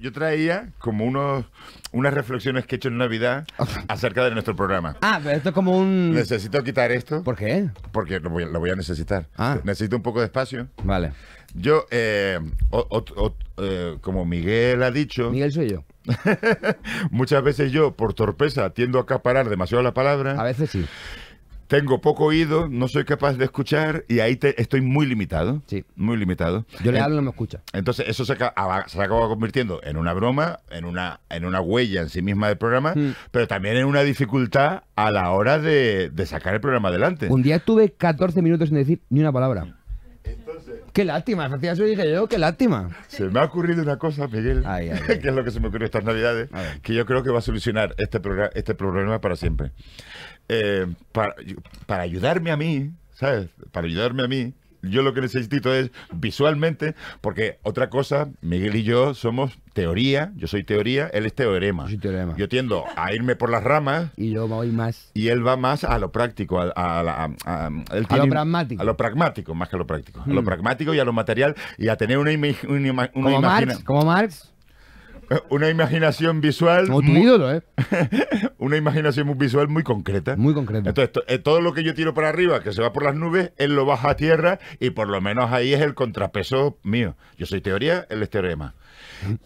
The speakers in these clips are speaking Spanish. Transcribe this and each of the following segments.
Yo, traía como unos, unas reflexiones que he hecho en Navidad acerca de nuestro programa. Ah, pero esto es como un... Necesito quitar esto. ¿Por qué? Porque lo voy, a necesitar. Ah. Necesito un poco de espacio. Vale. Yo, eh, eh, como Miguel ha dicho... Miguel soy yo. muchas veces yo, por torpeza, tiendo a acaparar demasiado la palabra. A veces sí. Tengo poco oído, no soy capaz de escuchar y ahí te, estoy muy limitado. Sí. Muy limitado. Yo le hablo y no me escucha. Entonces eso ah, se acaba, convirtiendo en una broma, en una, en una huella en sí misma del programa, mm. pero también en una dificultad a la hora de, sacar el programa adelante. Un día tuve 14 minutos sin decir ni una palabra. Qué lástima, Yo dije yo, qué lástima. Se me ha ocurrido una cosa, Miguel, ay, ay, que es lo que se me ocurrió estas navidades, que yo creo que va a solucionar este, este problema para siempre. Eh, para ayudarme a mí, ¿sabes? Para ayudarme a mí, yo lo que necesito es visualmente, porque otra cosa, Miguel y yo somos teoría, yo soy teoría, él es teorema. Yo, tiendo a irme por las ramas. Y yo voy más. Y él va más a lo práctico, a, lo pragmático. A lo pragmático, más que a lo práctico. A lo mm. pragmático y a lo material y a tener una, imagen... como Marx, como Marx. Una imaginación visual. Como tu ídolo, ¿eh? una imaginación visual muy concreta. Muy concreta. Entonces, eh, todo lo que yo tiro para arriba, que se va por las nubes, él lo baja a tierra y por lo menos ahí es el contrapeso mío. Yo soy teoría, él es teorema.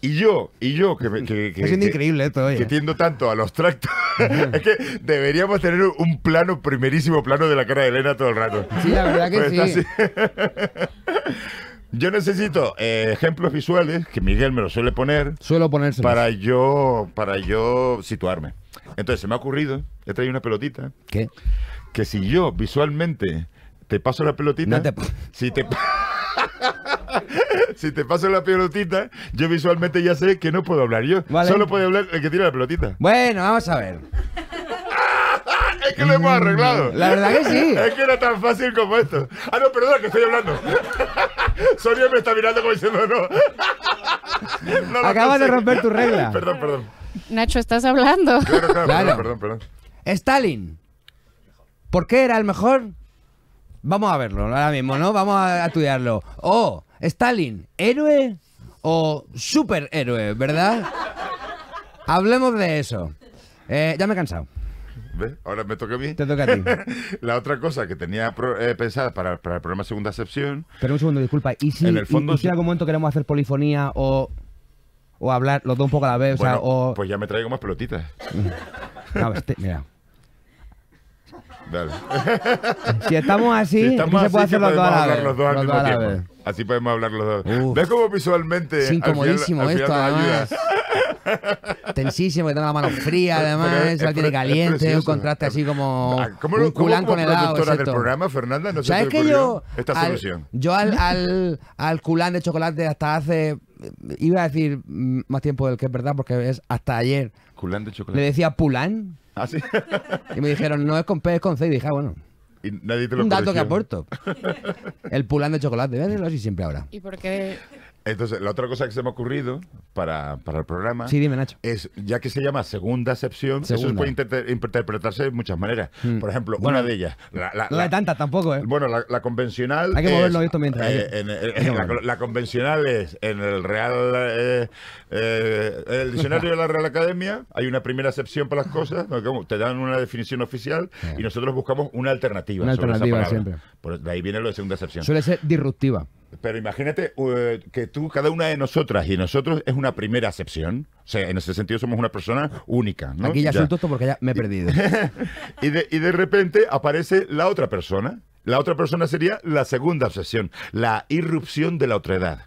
Y yo, y yo, que, que, es increíble esto, que tiendo tanto a los tractos, es que deberíamos tener un plano, primerísimo plano de la cara de Elena todo el rato. Sí, la verdad que pues sí. Yo necesito eh, ejemplos visuales, que Miguel me los suele poner. Suelo ponerse. Para yo, para yo situarme. Entonces, se me ha ocurrido, he traído una pelotita. ¿Qué? Que si yo visualmente te paso la pelotita. Si te. si te paso la pelotita, yo visualmente ya sé que no puedo hablar yo. Solo puede hablar el que tira la pelotita. Bueno, vamos a ver. es que lo hemos mm, arreglado. La verdad que sí. es que era tan fácil como esto. Ah, no, perdona, que estoy hablando. Sonia me está mirando como diciendo no. Acabas de romper tu regla. perdón, perdón. Nacho, estás hablando. Claro, claro, Perdón, perdón, Stalin. ¿Por qué era el mejor? Vamos a verlo ahora mismo, ¿no? Vamos a estudiarlo. O oh, Stalin, héroe o superhéroe, ¿verdad? Hablemos de eso. Eh, ya me he cansado. ¿Ves? Ahora me toca a mí. Te toca a ti. la otra cosa que tenía eh, pensada para, el programa Segunda Excepción Pero un segundo, disculpa. ¿Y si en, algún momento queremos hacer polifonía o, o hablar los dos un poco a la vez? o Pues ya me traigo más pelotitas. Este, mira. Dale. Si estamos así, si se puede hacer los dos a la vez. Así podemos hablar los dos. ¿Ves cómo visualmente? Es incomodísimo esto, Tensísimo, que tengo la mano fría, además, se la tiene caliente, un contraste así como ah, ¿Cómo, un culán con helado. del programa, Fernanda, no ¿Sabes que yo, esta solución? Yo al, al, al culán de chocolate hasta hace iba a decir más tiempo del que es verdad, porque es hasta ayer. Culán de chocolate. Le decía Pulán. ¿Ah, sí? y me dijeron, no es con P, es con C. Y dije, ah, bueno. Y nadie te lo Un dato que aporto. El Pulán de chocolate. Voy a así siempre ahora. ¿Y por qué? Entonces, la otra cosa que se me ha ocurrido para, el programa sí, dime, Nacho. es, ya que se llama segunda excepción, eso puede interpretarse de muchas maneras. Hmm. Por ejemplo, una de ellas. no hay tantas tampoco, ¿eh? Bueno, la, convencional. Hay que moverlo esto mientras. Eh, la, convencional es en el Real. Eh, eh, el diccionario de la Real Academia hay una primera excepción para las cosas, te dan una definición oficial y nosotros buscamos una alternativa. Una alternativa siempre. de ahí viene lo de segunda excepción Suele ser disruptiva. Pero imagínate eh, que tú, cada una de nosotras y nosotros es una primera excepción. O sea, en ese sentido somos una persona única. Aquí ya, ya. esto porque ya me he perdido. y, de, repente aparece la otra persona. La otra persona sería la segunda obsesión, la irrupción de la otra edad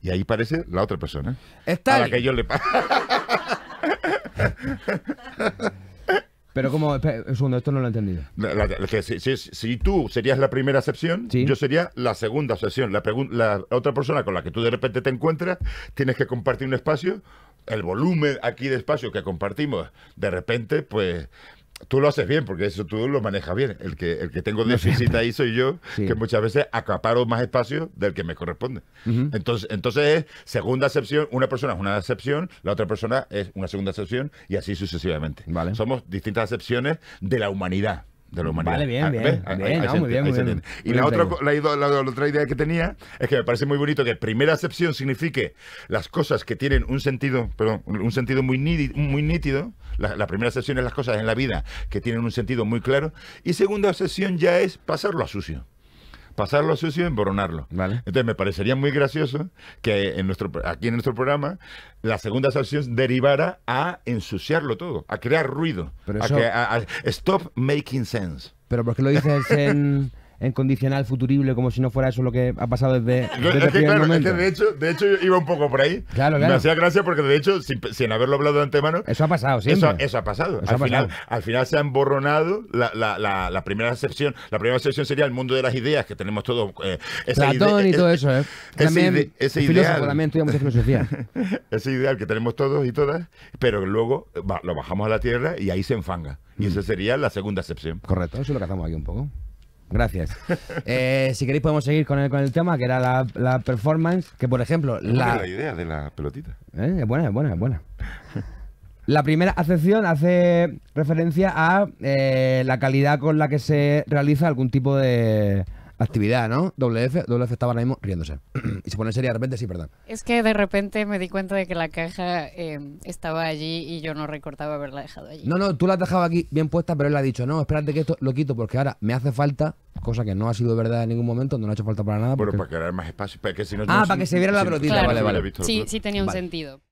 Y ahí aparece la otra persona. Está la que yo le Pero como, es esto no lo he entendido. si, tú serías la primera excepción, yo sería la segunda excepción. La, la otra persona con la que tú de repente te encuentras, tienes que compartir un espacio. El volumen aquí de espacio que compartimos, de repente, pues tú lo haces bien, porque eso tú lo manejas bien. El que, el que tengo déficit ahí soy yo, que muchas veces acaparo más espacio del que me corresponde. Entonces, entonces segunda excepción, una persona es una excepción, la otra persona es una segunda excepción, y así sucesivamente. Somos distintas excepciones de la humanidad de la humanidad. Vale, bien, ah, bien. muy bien, muy bien. Y la, otra, la, otra idea que tenía es que me parece muy bonito que primera excepción signifique las cosas que tienen un sentido, perdón, un sentido muy nítido, muy nítido la, primera excepción es las cosas en la vida que tienen un sentido muy claro. Y segunda excepción ya es pasarlo a sucio pasarlo a sucio y emboronarlo. Vale. Entonces me parecería muy gracioso que en nuestro, aquí en nuestro programa la segunda sanción derivara a ensuciarlo todo, a crear ruido, Pero a que- stop making sense. Pero porque qué lo dices en, en condicional futurible, como si no fuera eso lo que ha pasado desde. desde es que, claro, de, hecho, de hecho, iba un poco por ahí. Claro, Me hacía gracia porque, de hecho, sin, haberlo hablado de antemano. Eso ha pasado, sí. Eso, ha pasado. al, final, se ha emborronado la, primera excepción. La primera excepción sería el mundo de las ideas que tenemos todos. Eh, Platón y todo eso, ¿eh? ese, ideal. ese ideal que tenemos todos y todas, pero luego eh, lo bajamos a la tierra y ahí se enfanga. Y mm. esa sería la segunda excepción. Correcto, eso es lo que hacemos aquí un poco gracias. Eh, si queréis podemos seguir con el, con el tema, que era la, performance, que por ejemplo... La... idea de la pelotita. Eh, es buena, es buena, es buena. La primera acepción hace referencia a eh, la calidad con la que se realiza algún tipo de, actividad, ¿no? WF, WF estaba ahora mismo riéndose. y se pone seria de repente, sí, perdón. Es que de repente me di cuenta de que la caja eh, estaba allí y yo no recordaba haberla dejado allí. No, no, tú la has dejado aquí bien puesta, pero él ha dicho, no, espérate que esto lo quito porque ahora me hace falta, cosa que no ha sido verdad en ningún momento, no ha hecho falta para nada. Bueno, para crear más espacio, para que si no... Ah, para que se viera la pelotita, vale, vale. Sí, sí tenía un sentido.